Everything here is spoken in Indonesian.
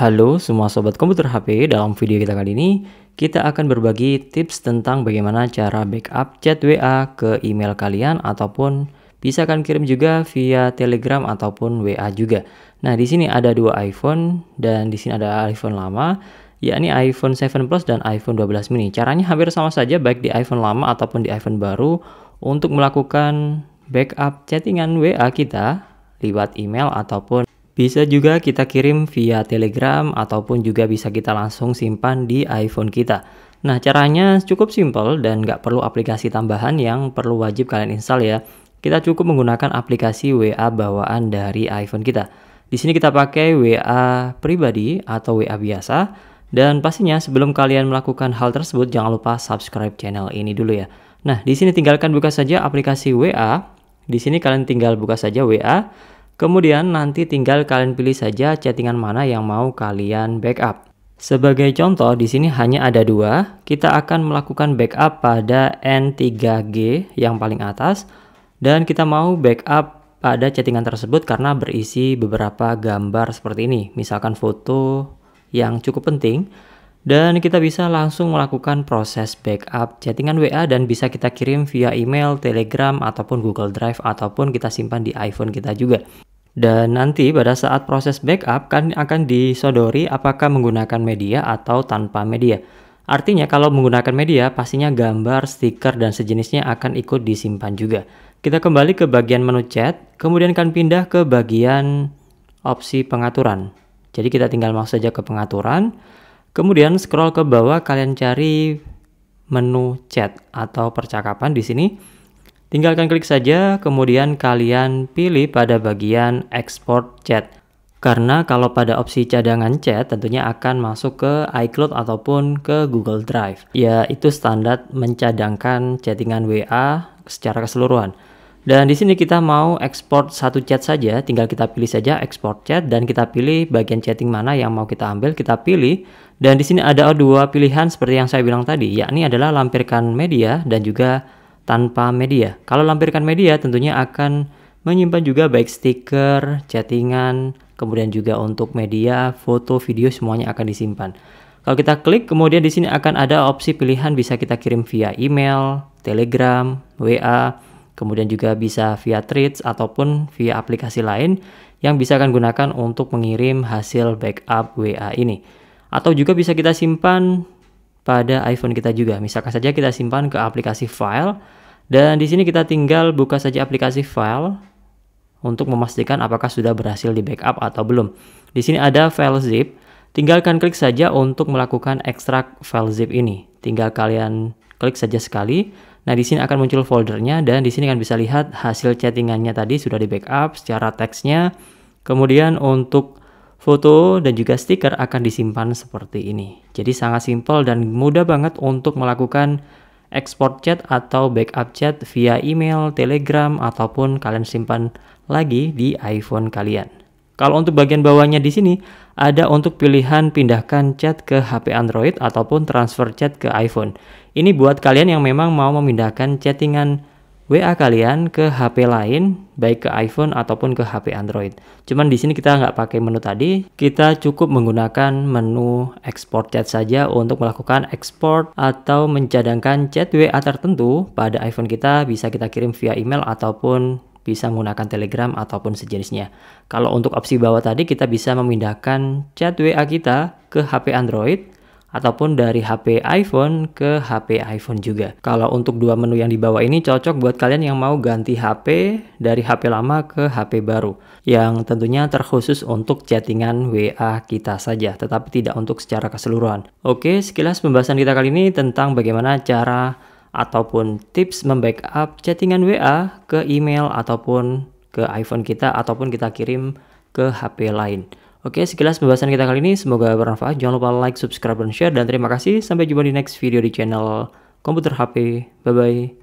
Halo semua sobat komputer HP, dalam video kita kali ini kita akan berbagi tips tentang bagaimana cara backup chat WA ke email kalian ataupun bisa kalian kirim juga via Telegram ataupun WA juga. Nah, di sini ada dua iPhone dan di sini ada iPhone lama, yakni iPhone 7 Plus dan iPhone 12 mini. Caranya hampir sama saja baik di iPhone lama ataupun di iPhone baru untuk melakukan backup chattingan WA kita lewat email ataupun bisa juga kita kirim via Telegram ataupun juga bisa kita langsung simpan di iPhone kita. Nah, caranya cukup simple dan nggak perlu aplikasi tambahan yang perlu wajib kalian install ya. Kita cukup menggunakan aplikasi WA bawaan dari iPhone kita. Di sini kita pakai WA pribadi atau WA biasa. Dan pastinya sebelum kalian melakukan hal tersebut jangan lupa subscribe channel ini dulu ya. Nah, di sini tinggalkan buka saja aplikasi WA. Di sini kalian tinggal buka saja WA. Kemudian nanti tinggal kalian pilih saja chattingan mana yang mau kalian backup. Sebagai contoh, di sini hanya ada dua. Kita akan melakukan backup pada N3G yang paling atas, dan kita mau backup pada chattingan tersebut karena berisi beberapa gambar seperti ini, misalkan foto yang cukup penting. Dan kita bisa langsung melakukan proses backup chattingan WA dan bisa kita kirim via email, Telegram, ataupun Google Drive, ataupun kita simpan di iPhone kita juga. Dan nanti pada saat proses backup kan akan disodori apakah menggunakan media atau tanpa media. Artinya kalau menggunakan media pastinya gambar, stiker, dan sejenisnya akan ikut disimpan juga. Kita kembali ke bagian menu chat, kemudian kan pindah ke bagian opsi pengaturan. Jadi kita tinggal masuk saja ke pengaturan, kemudian scroll ke bawah kalian cari menu chat atau percakapan di sini. Tinggalkan klik saja, kemudian kalian pilih pada bagian export chat. Karena kalau pada opsi cadangan chat tentunya akan masuk ke iCloud ataupun ke Google Drive. Ya, itu standar mencadangkan chattingan WA secara keseluruhan. Dan di sini kita mau export satu chat saja, tinggal kita pilih saja export chat dan kita pilih bagian chatting mana yang mau kita ambil, kita pilih. Dan di sini ada dua pilihan seperti yang saya bilang tadi, yakni adalah lampirkan media dan juga tanpa media. Kalau lampirkan media tentunya akan menyimpan juga baik stiker, chattingan, kemudian juga untuk media, foto, video semuanya akan disimpan. Kalau kita klik, kemudian di sini akan ada opsi pilihan bisa kita kirim via email, telegram, WA, kemudian juga bisa via Threads ataupun via aplikasi lain yang bisa akan gunakan untuk mengirim hasil backup WA ini. Atau juga bisa kita simpan pada iPhone kita juga. Misalkan saja kita simpan ke aplikasi file, dan di sini kita tinggal buka saja aplikasi file untuk memastikan apakah sudah berhasil di backup atau belum. Di sini ada file zip, tinggalkan klik saja untuk melakukan ekstrak file zip ini. Tinggal kalian klik saja sekali. Nah, di sini akan muncul foldernya dan di sini kan bisa lihat hasil chattingannya tadi sudah di backup secara teksnya. Kemudian untuk foto dan juga stiker akan disimpan seperti ini. Jadi sangat simpel dan mudah banget untuk melakukan export chat atau backup chat via email, telegram, ataupun kalian simpan lagi di iPhone kalian. Kalau untuk bagian bawahnya di sini, ada untuk pilihan pindahkan chat ke HP Android ataupun transfer chat ke iPhone. Ini buat kalian yang memang mau memindahkan chattingan WA kalian ke HP lain, baik ke iPhone ataupun ke HP Android. Cuman di sini kita nggak pakai menu tadi, kita cukup menggunakan menu export chat saja untuk melakukan export atau mencadangkan chat WA tertentu pada iPhone kita bisa kita kirim via email ataupun bisa menggunakan Telegram ataupun sejenisnya. Kalau untuk opsi bawah tadi kita bisa memindahkan chat WA kita ke HP Android ataupun dari HP iPhone ke HP iPhone juga. Kalau untuk dua menu yang dibawa ini cocok buat kalian yang mau ganti HP dari HP lama ke HP baru yang tentunya terkhusus untuk chattingan WA kita saja tetapi tidak untuk secara keseluruhan. Oke, sekilas pembahasan kita kali ini tentang bagaimana cara ataupun tips membackup chattingan WA ke email ataupun ke iPhone kita ataupun kita kirim ke HP lain. Oke, sekilas pembahasan kita kali ini semoga bermanfaat. Jangan lupa like, subscribe, dan share. Dan terima kasih. Sampai jumpa di next video di channel Komputer HP. Bye-bye.